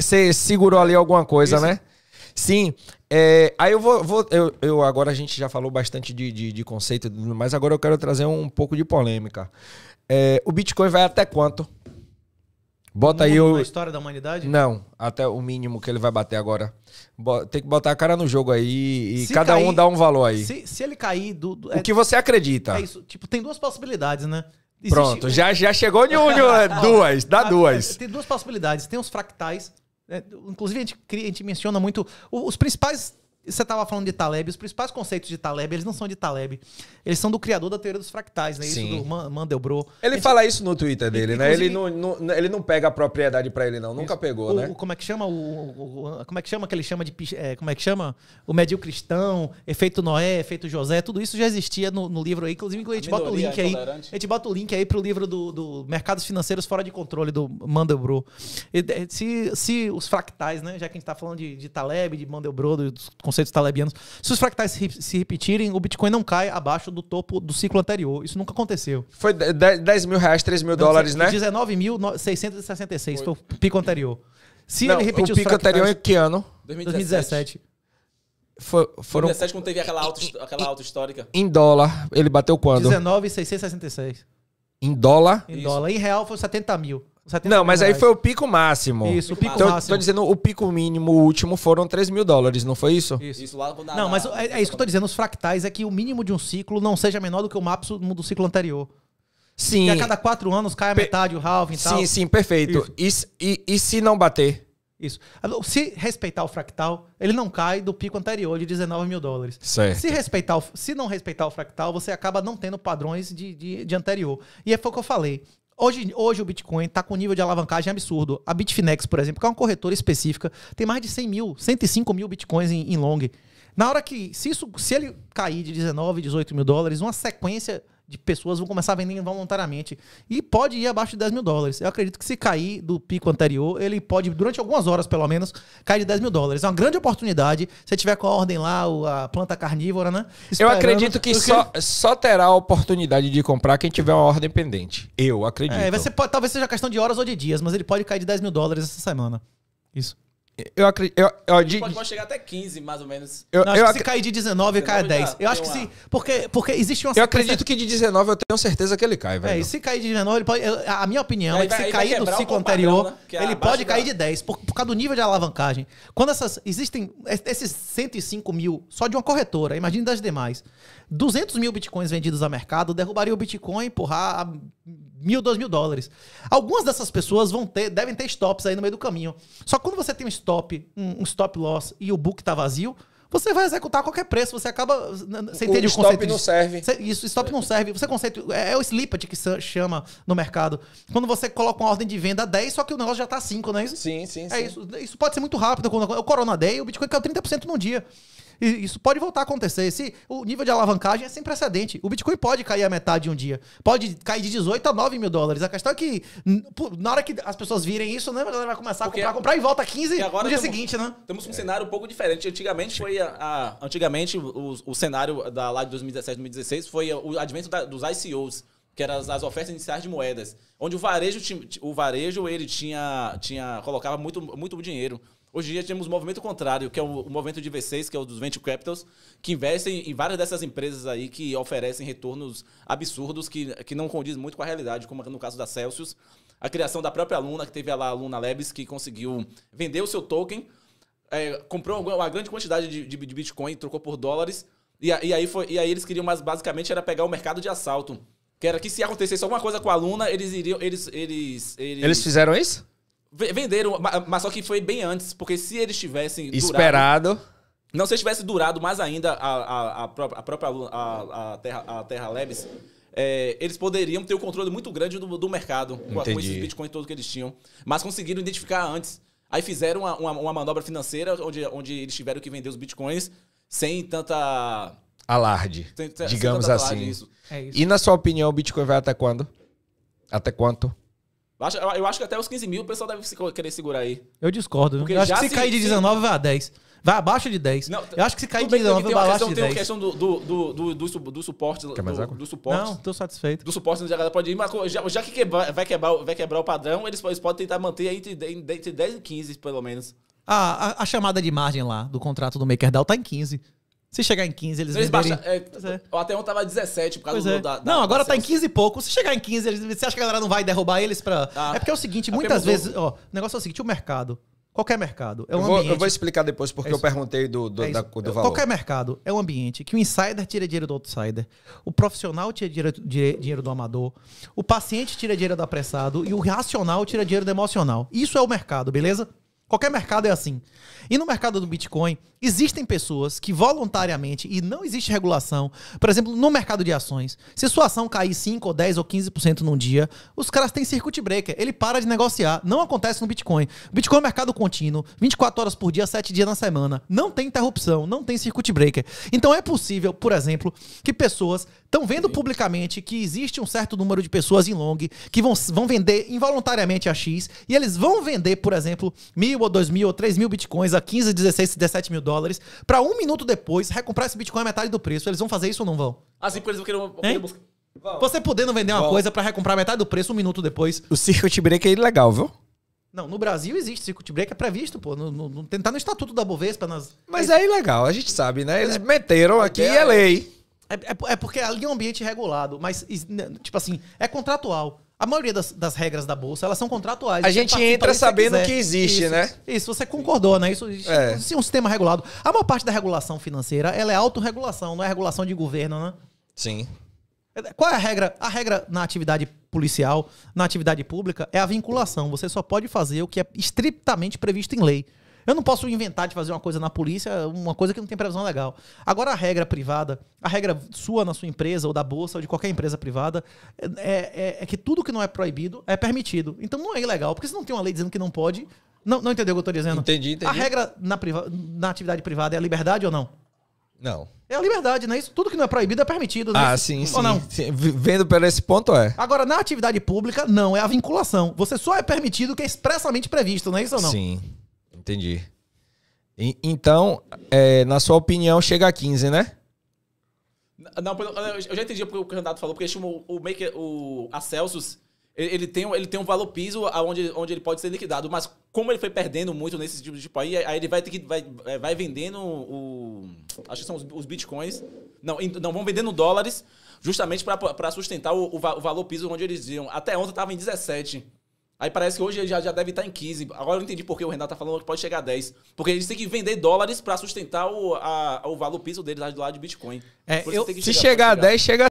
Você segurou ali alguma coisa, Isso. né? Sim. É, aí eu vou. vou eu, eu, agora a gente já falou bastante de, de, de conceito, mas agora eu quero trazer um pouco de polêmica. É, o Bitcoin vai até quanto? Bota aí o. Na história da humanidade? Não, até o mínimo que ele vai bater agora. Tem que botar a cara no jogo aí e se cada cair, um dá um valor aí. Se, se ele cair do. do é, o que você acredita? É isso. Tipo, tem duas possibilidades, né? Existe Pronto, já, já chegou de um, é, duas, dá duas. Tem duas possibilidades. Tem os fractais. Né? Inclusive, a gente, a gente menciona muito. Os principais você estava falando de Taleb, os principais conceitos de Taleb, eles não são de Taleb. Eles são do criador da teoria dos fractais, né? Sim. Isso do Man Mandelbrot. Ele gente... fala isso no Twitter dele, né? Ele não, não, ele não pega a propriedade para ele, não. Isso. Nunca pegou, o, né? O, como é que chama? O, o, como é que chama que ele chama de. É, como é que chama? O Medil Cristão, Efeito Noé, Efeito José, tudo isso já existia no, no livro aí. Inclusive, a gente a bota o link é aí. A gente bota o link aí pro livro do, do Mercados Financeiros Fora de Controle, do Mandelbrot. Se, se os fractais, né? Já que a gente está falando de, de Taleb, de Mandelbrot, dos conceitos talebianos. Se os fractais se repetirem, o Bitcoin não cai abaixo do topo do ciclo anterior. Isso nunca aconteceu. Foi 10 mil reais, 3 mil não, dólares, né? 19.666, foi o pico anterior. Se não, ele repetir o pico fractais, anterior em que ano? 2017. 2017. For, foram... 2017, quando teve aquela alta, aquela alta histórica. Em dólar, ele bateu quando? 19,666. Em dólar? Em Isso. dólar. Em real foi 70 mil. Não, mas reais. aí foi o pico máximo. Isso, o pico então, máximo. Tô dizendo, o pico mínimo, o último, foram 3 mil dólares, não foi isso? Isso. isso logo na, não, mas é, é, isso que eu tô dizendo, os fractais é que o mínimo de um ciclo não seja menor do que o máximo do ciclo anterior. Sim. Que a cada quatro anos cai a metade, o halving e tal. Sim, sim, perfeito. E, e, e se não bater? Isso. Se respeitar o fractal, ele não cai do pico anterior de 19 mil dólares. Certo. Se, respeitar o, se não respeitar o fractal, você acaba não tendo padrões de, de, de anterior. E é foi o que eu falei. Hoje, hoje o Bitcoin está com um nível de alavancagem absurdo. A Bitfinex, por exemplo, que é uma corretora específica, tem mais de 100 mil, 105 mil Bitcoins em, em long. Na hora que, se, isso, se ele cair de 19, 18 mil dólares, uma sequência de pessoas vão começar a vender voluntariamente. E pode ir abaixo de 10 mil dólares. Eu acredito que se cair do pico anterior, ele pode, durante algumas horas pelo menos, cair de 10 mil dólares. É uma grande oportunidade. Se tiver com a ordem lá, a planta carnívora, né? Esperando, eu acredito que só, só terá a oportunidade de comprar quem tiver uma ordem pendente. Eu acredito. É, vai ser, talvez seja questão de horas ou de dias, mas ele pode cair de 10 mil dólares essa semana. Isso. Eu acredito. pode, chegar até 15, mais ou menos. Eu, não, eu ac... se cair de 19, 19 cai a 10. eu acho que se. Porque, porque existe uma. Eu acredito que de 19 eu tenho certeza que ele cai, é, velho. É, e se cair de 19, ele pode. a minha opinião é que se cair do ciclo anterior, padrão, né? é ele pode da... cair de 10, por, por, causa do nível de alavancagem. Quando essas. Existem esses 105 mil só de uma corretora, imagine das demais. 200 mil bitcoins vendidos a mercado derrubaria o Bitcoin e empurrar a mil, dois mil dólares. Algumas dessas pessoas vão ter, devem ter stops aí no meio do caminho. Só que quando você tem um stop stop, um, um stop loss e o book está vazio, você vai executar a qualquer preço, você acaba. Você entende o, o conceito? Stop não serve. Isso, stop não serve. Você conceito. É, é o slippage que chama no mercado. Quando você coloca uma ordem de venda a 10, só que o negócio já está 5, não é isso? Sim, sim, é sim. Isso, isso pode ser muito rápido. Quando eu coronadei, o Bitcoin caiu 30% num dia isso pode voltar a acontecer. Esse, o nível de alavancagem é sem precedente. O Bitcoin pode cair a metade em um dia. Pode cair de 18 a 9 mil dólares. A questão é que na hora que as pessoas virem isso, né, a galera vai começar Porque a comprar, comprar e volta a 15 agora no dia temos, seguinte, né? Temos um é. cenário um pouco diferente. Antigamente foi a, a antigamente o, o, cenário da lá de 2017, 2016 foi o advento da, dos ICOs que eram as, as, ofertas iniciais de moedas, onde o varejo, o varejo ele tinha, tinha colocava muito, muito dinheiro. Hoje em dia temos o movimento contrário, que é o, movimento de V6, que é o dos venture capitals, que investem em várias dessas empresas aí que oferecem retornos absurdos que, que não condiz muito com a realidade, como no caso da Celsius. A criação da própria aluna, que teve lá a aluna Lebes, que conseguiu vender o seu token, é, comprou uma grande quantidade de, de, de Bitcoin, trocou por dólares, e, e, aí foi, e aí eles queriam, mas basicamente era pegar o mercado de assalto. Que era que se acontecesse alguma coisa com a aluna, eles iriam. Eles, eles, eles, eles fizeram isso? Venderam, mas só que foi bem antes, porque se eles tivessem. Durado, Esperado. não, se eles tivessem durado mais ainda a, a, a própria, a, própria a, a Terra, a terra Labs, é, eles poderiam ter um controle muito grande do, do mercado com, com esses bitcoins todos que eles tinham. Mas conseguiram identificar antes. Aí fizeram uma, uma, uma manobra financeira onde, onde eles tiveram que vender os bitcoins sem tanta. Alarde. Sem, digamos sem tanta assim. Alarde, isso. É isso. E na sua opinião, o Bitcoin vai até quando? Até quanto? Eu acho que até os 15 mil o pessoal deve querer segurar aí. Eu discordo. Porque eu acho que se, se cair de 19, vai a 10. Vai abaixo de 10. Não, eu acho que se cair de 19, vai abaixo de 10. Tem uma questão do, do, do, do, do, do suporte. Quer mais do, do suporte. Não, tô satisfeito. Do suporte no jogada pode ir, mas já, já que quebra, vai, quebrar, vai quebrar o padrão, eles, eles podem tentar manter aí entre, entre 10 e 15, pelo menos. Ah, a, a chamada de margem lá do contrato do MakerDAO tá em 15. Se chegar em 15, eles, eles venderem... Baixa, é, é. Até ontem tava 17 por causa do, é. da, da, Não, agora tá em 15 e pouco. Se chegar em 15, eles, você acha que a galera não vai derrubar eles pra... Ah, é porque é o seguinte, é muitas vezes... Ó, o negócio é o seguinte, o mercado, qualquer mercado, é um eu vou, ambiente... Eu vou explicar depois porque é eu perguntei do, do, da, do valor. Qualquer mercado é um ambiente que o insider tira dinheiro do outsider, o profissional tira dinheiro, dinheiro do amador, o paciente tira dinheiro do apressado e o racional tira dinheiro do emocional. Isso é o mercado, beleza? Qualquer mercado é assim. E no mercado do Bitcoin, existem pessoas que voluntariamente, e não existe regulação, por exemplo, no mercado de ações, se sua ação cair 5 ou 10 ou 15% num dia, os caras têm circuit breaker, ele para de negociar. Não acontece no Bitcoin. Bitcoin é mercado contínuo, 24 horas por dia, 7 dias na semana. Não tem interrupção, não tem circuit breaker. Então é possível, por exemplo, que pessoas estão vendo publicamente que existe um certo número de pessoas em long que vão, vão vender involuntariamente a X e eles vão vender, por exemplo, mil mil ou dois mil ou três mil bitcoins a 15, 16, 17 mil dólares, para um minuto depois recomprar esse bitcoin a metade do preço. Eles vão fazer isso ou não vão? Assim, porque eles vão querer buscar. Você podendo vender uma coisa para recomprar metade do preço um minuto depois. O circuit break é ilegal, viu? Não, no Brasil existe circuit break, é previsto, pô. No, no, no, tá no estatuto da Bovespa. Nas... Mas é, ilegal, a gente sabe, né? Eles meteram aqui e é lei. É, é, é, porque ali é um ambiente regulado, mas, né, tipo assim, é contratual. A maioria das, das regras da bolsa, elas são contratuais. A gente entra sabendo que existe, isso, né? Isso, você concordou, né? Isso existe é. Assim, um sistema regulado. A maior parte da regulação financeira, ela é autorregulação, não é regulação de governo, né? Sim. É, é, qual é a regra? A regra na atividade policial, na atividade pública, é a vinculação. Você só pode fazer o que é estritamente previsto em lei. Eu não posso inventar de fazer uma coisa na polícia, uma coisa que não tem previsão legal. Agora, a regra privada, a regra sua na sua empresa, ou da bolsa, ou de qualquer empresa privada, é, é, é que tudo que não é proibido é permitido. Então não é ilegal, porque se não tem uma lei dizendo que não pode. Não, não entendeu o que eu estou dizendo? Entendi, entendi. A regra na, na atividade privada é a liberdade ou não? Não. É a liberdade, não é isso? Tudo que não é proibido é permitido. Né? Ah, é sim, sim. Ou não? Sim. Vendo pelo esse ponto, é. Agora, na atividade pública, não, é a vinculação. Você só é permitido o que é expressamente previsto, não é isso ou não? Sim. Entendi. então, é, na sua opinião, chega a 15, né? Não, eu já entendi o que o candidato falou, porque o, o, maker, o a Celsius, ele tem, ele tem um valor piso onde, onde ele pode ser liquidado, mas como ele foi perdendo muito nesse tipo de tipo aí, aí ele vai ter que vai, é, vai vendendo o acho que são os, os bitcoins, não, não vão vendendo dólares, justamente para sustentar o, o, valor piso onde eles iam. Até ontem estava em 17. Aí parece que hoje já, já deve estar tá em 15. Agora eu entendi por que o Renato está falando que pode chegar a 10. Porque eles têm que vender dólares para sustentar o, a, o valor piso deles lá de Bitcoin. É, eu, chegar, se chegar a 10, chegar.